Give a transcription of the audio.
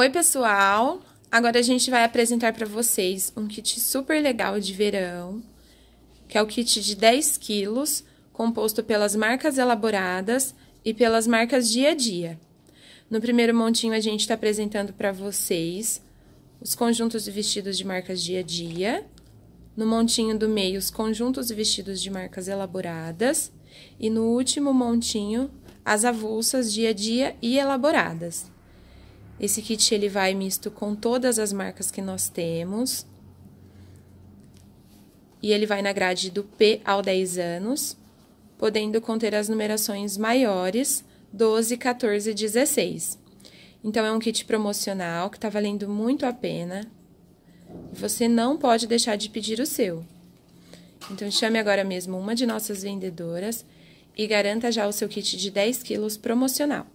Oi, pessoal! Agora a gente vai apresentar para vocês um kit super legal de verão, que é o kit de 10 quilos, composto pelas marcas elaboradas e pelas marcas dia a dia. No primeiro montinho, a gente está apresentando para vocês os conjuntos e vestidos de marcas dia a dia. No montinho do meio, os conjuntos e vestidos de marcas elaboradas. E no último montinho, as avulsas dia a dia e elaboradas. Esse kit ele vai misto com todas as marcas que nós temos. E ele vai na grade do P ao 10 anos, podendo conter as numerações maiores 12, 14 e 16. Então, é um kit promocional que está valendo muito a pena. Você não pode deixar de pedir o seu. Então, chame agora mesmo uma de nossas vendedoras e garanta já o seu kit de 10 quilos promocional.